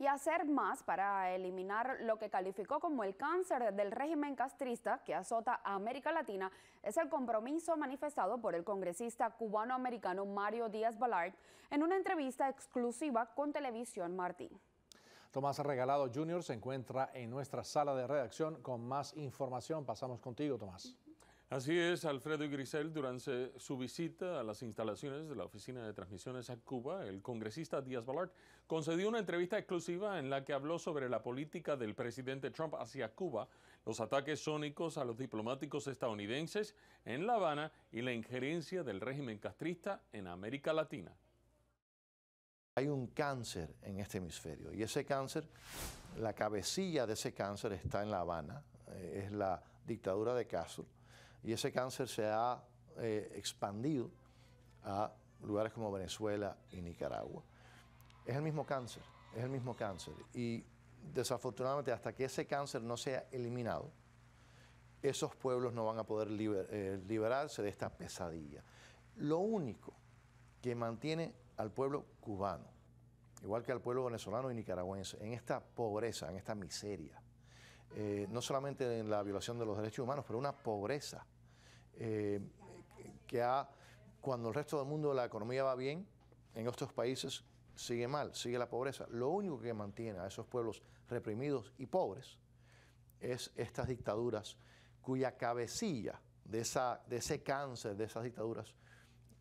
y hacer más para eliminar lo que calificó como el cáncer del régimen castrista que azota a América Latina es el compromiso manifestado por el congresista cubano-americano Mario Díaz Balart en una entrevista exclusiva con Televisión Martín. Tomás Regalado Jr. se encuentra en nuestra sala de redacción con más información. Pasamos contigo, Tomás. Así es, Alfredo y Grisel, durante su visita a las instalaciones de la Oficina de Transmisiones a Cuba, el congresista Díaz Balart concedió una entrevista exclusiva en la que habló sobre la política del presidente Trump hacia Cuba, los ataques sónicos a los diplomáticos estadounidenses en La Habana y la injerencia del régimen castrista en América Latina. Hay un cáncer en este hemisferio y ese cáncer, la cabecilla de ese cáncer está en La Habana, eh, es la dictadura de Castro y ese cáncer se ha eh, expandido a lugares como Venezuela y Nicaragua. Es el mismo cáncer, es el mismo cáncer. Y desafortunadamente hasta que ese cáncer no sea eliminado, esos pueblos no van a poder eh, liberarse de esta pesadilla. Lo único que mantiene al pueblo cubano, igual que al pueblo venezolano y nicaragüense, en esta pobreza, en esta miseria, eh, no solamente en la violación de los derechos humanos, pero una pobreza eh, que ha, cuando el resto del mundo la economía va bien, en estos países sigue mal, sigue la pobreza. Lo único que mantiene a esos pueblos reprimidos y pobres es estas dictaduras cuya cabecilla de, esa, de ese cáncer de esas dictaduras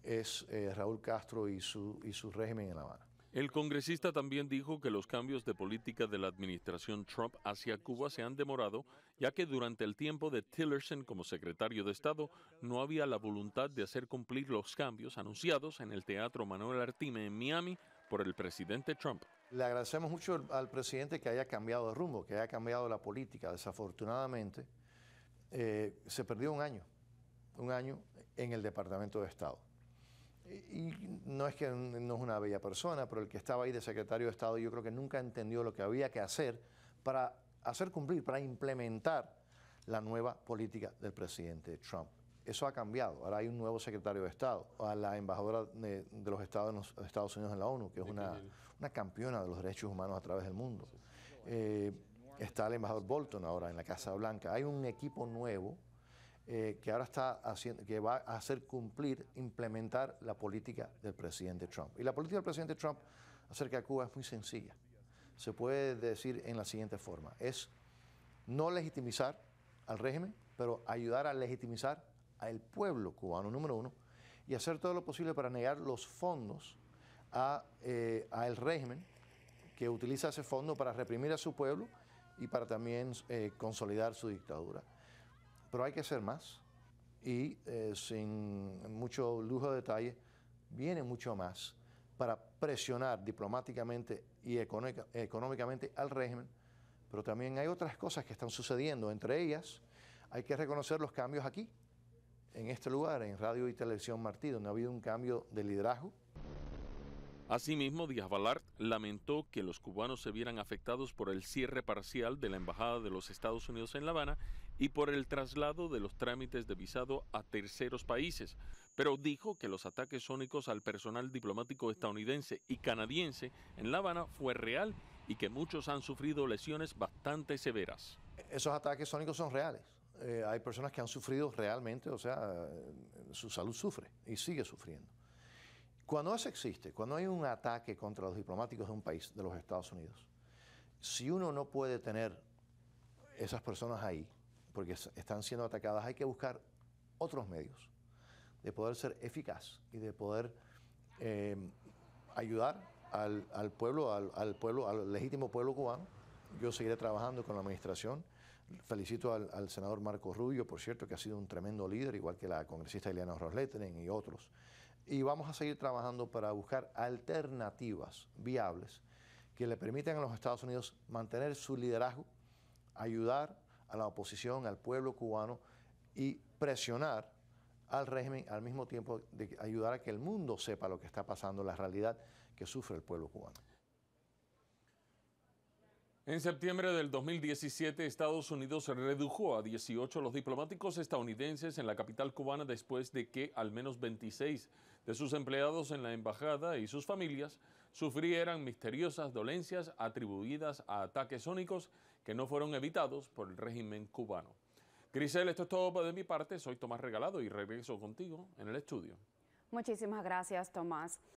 es eh, Raúl Castro y su, y su régimen en La Habana. El congresista también dijo que los cambios de política de la administración Trump hacia Cuba se han demorado, ya que durante el tiempo de Tillerson como secretario de Estado no había la voluntad de hacer cumplir los cambios anunciados en el Teatro Manuel Artime en Miami por el presidente Trump. Le agradecemos mucho al presidente que haya cambiado de rumbo, que haya cambiado la política. Desafortunadamente, eh, se perdió un año, un año en el Departamento de Estado y no es que no es una bella persona, pero el que estaba ahí de secretario de Estado yo creo que nunca entendió lo que había que hacer para hacer cumplir, para implementar la nueva política del presidente Trump. Eso ha cambiado. Ahora hay un nuevo secretario de Estado, a la embajadora de, los Estados, Unidos en la ONU, que es una, campeona de los derechos humanos a través del mundo. Eh, está el embajador Bolton ahora en la Casa Blanca. Hay un equipo nuevo eh, que ahora está que va a hacer cumplir, implementar la política del presidente Trump. Y la política del presidente Trump acerca de Cuba es muy sencilla. Se puede decir en la siguiente forma: es no legitimizar al régimen, pero ayudar a legitimizar al pueblo cubano, número uno, y hacer todo lo posible para negar los fondos eh, al régimen que utiliza ese fondo para reprimir a su pueblo y para también eh, consolidar su dictadura pero hay que hacer más. Y eh, sin mucho lujo de detalle, viene mucho más para presionar diplomáticamente y económicamente al régimen, pero también hay otras cosas que están sucediendo. Entre ellas, hay que reconocer los cambios aquí, en este lugar, en Radio y Televisión Martí, donde ha habido un cambio de liderazgo. Asimismo, Díaz Balart lamentó que los cubanos se vieran afectados por el cierre parcial de la Embajada de los Estados Unidos en La Habana y por el traslado de los trámites de visado a terceros países, pero dijo que los ataques sónicos al personal diplomático estadounidense y canadiense en La Habana fue real y que muchos han sufrido lesiones bastante severas. Esos ataques sónicos son reales. Eh, hay personas que han sufrido realmente, o sea, su salud sufre y sigue sufriendo. Cuando eso existe, cuando hay un ataque contra los diplomáticos de un país, de los Estados Unidos, si uno no puede tener esas personas ahí, porque están siendo atacadas, hay que buscar otros medios de poder ser eficaz y de poder em, ayudar al, pueblo, al, pueblo, al legítimo pueblo cubano. Yo seguiré trabajando con la administración. Felicito al, senador Marco Rubio, por cierto, que ha sido un tremendo líder, igual que la congresista Eliana Rosletren y otros. Y vamos a seguir trabajando para buscar alternativas viables que le permitan a los Estados Unidos mantener su liderazgo, ayudar a la oposición, al pueblo cubano y presionar al régimen al mismo tiempo de ayudar a que el mundo sepa lo que está pasando, la realidad que sufre el pueblo cubano. En septiembre del 2017, Estados Unidos redujo a 18 los diplomáticos estadounidenses en la capital cubana después de que al menos 26 de sus empleados en la embajada y sus familias sufrieran misteriosas dolencias atribuidas a ataques sónicos que no fueron evitados por el régimen cubano. Grisel, esto es todo de mi parte. Soy Tomás Regalado y regreso contigo en el estudio. Muchísimas gracias, Tomás.